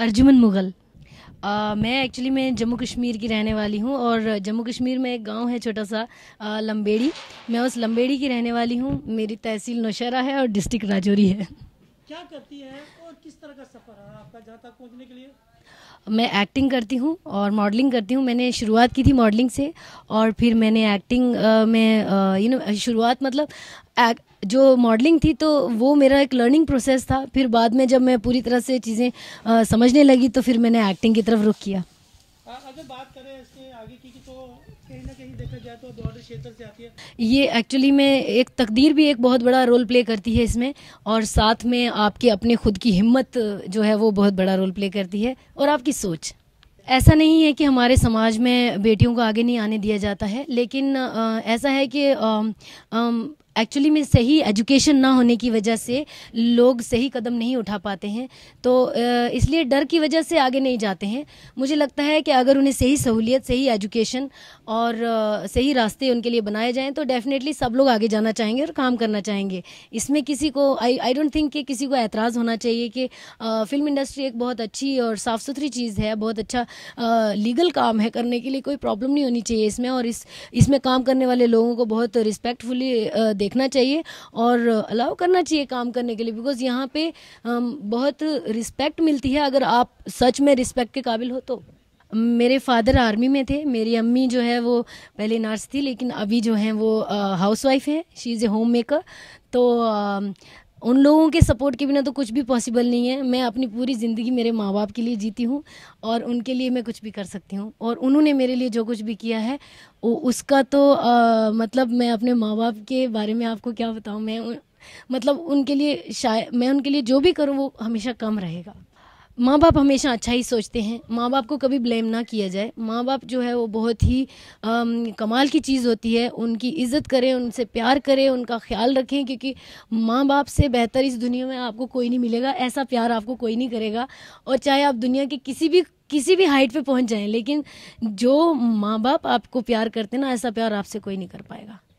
अर्जुमन मुग़ल आ, मैं एक्चुअली मैं जम्मू कश्मीर की रहने वाली हूँ और जम्मू कश्मीर में एक गांव है छोटा सा आ, लम्बेड़ी मैं उस लम्बेड़ी की रहने वाली हूँ मेरी तहसील नौशहरा है और डिस्ट्रिक्ट राजौरी है क्या करती है और किस तरह का सफर रहा आपका जहाँ तक पहुँचने के लिए मैं एक्टिंग करती हूँ और मॉडलिंग करती हूँ मैंने शुरुआत की थी मॉडलिंग से और फिर मैंने एक्टिंग में यू नो शुरुआत मतलब एक, जो मॉडलिंग थी तो वो मेरा एक लर्निंग प्रोसेस था फिर बाद में जब मैं पूरी तरह से चीज़ें समझने लगी तो फिर मैंने एक्टिंग की तरफ रुख किया हाँ, अगर बात करें इसके आगे की तो तो ये एक्चुअली में एक तकदीर भी एक बहुत बड़ा रोल प्ले करती है इसमें और साथ में आपके अपने खुद की हिम्मत जो है वो बहुत बड़ा रोल प्ले करती है और आपकी सोच ऐसा नहीं है कि हमारे समाज में बेटियों को आगे नहीं आने दिया जाता है लेकिन ऐसा है कि एक्चुअली में सही एजुकेशन ना होने की वजह से लोग सही कदम नहीं उठा पाते हैं तो इसलिए डर की वजह से आगे नहीं जाते हैं मुझे लगता है कि अगर उन्हें सही सहूलियत सही एजुकेशन और सही रास्ते उनके लिए बनाए जाएं तो डेफिनेटली सब लोग आगे जाना चाहेंगे और काम करना चाहेंगे इसमें किसी को आई आई डोंट थिंक कि किसी को एतराज़ होना चाहिए कि फिल्म इंडस्ट्री एक बहुत अच्छी और साफ़ सुथरी चीज़ है बहुत अच्छा लीगल काम है करने के लिए कोई प्रॉब्लम नहीं होनी चाहिए इसमें और इस इसमें काम करने वाले लोगों को बहुत रिस्पेक्टफुली देखना चाहिए और अलाउ करना चाहिए काम करने के लिए बिकॉज यहाँ पे um, बहुत रिस्पेक्ट मिलती है अगर आप सच में रिस्पेक्ट के काबिल हो तो मेरे फादर आर्मी में थे मेरी अम्मी जो है वो पहले नर्स थी लेकिन अभी जो है वो हाउसवाइफ है she is a home maker तो um, उन लोगों के सपोर्ट के बिना तो कुछ भी पॉसिबल नहीं है मैं अपनी पूरी ज़िंदगी मेरे माँ बाप के लिए जीती हूँ और उनके लिए मैं कुछ भी कर सकती हूँ और उन्होंने मेरे लिए जो कुछ भी किया है वो उसका तो आ, मतलब मैं अपने माँ बाप के बारे में आपको क्या बताऊँ मैं मतलब उनके लिए शायद मैं उनके लिए जो भी करूँ वो हमेशा कम रहेगा माँ बाप हमेशा अच्छा ही सोचते हैं माँ बाप को कभी ब्लेम ना किया जाए माँ बाप जो है वो बहुत ही आ, कमाल की चीज़ होती है उनकी इज्जत करें उनसे प्यार करें उनका ख्याल रखें क्योंकि माँ बाप से बेहतर इस दुनिया में आपको कोई नहीं मिलेगा ऐसा प्यार आपको कोई नहीं करेगा और चाहे आप दुनिया के किसी भी किसी भी हाइट पे पहुंच जाएं लेकिन जो माँ बाप आपको प्यार करते ना ऐसा प्यार आपसे कोई नहीं कर पाएगा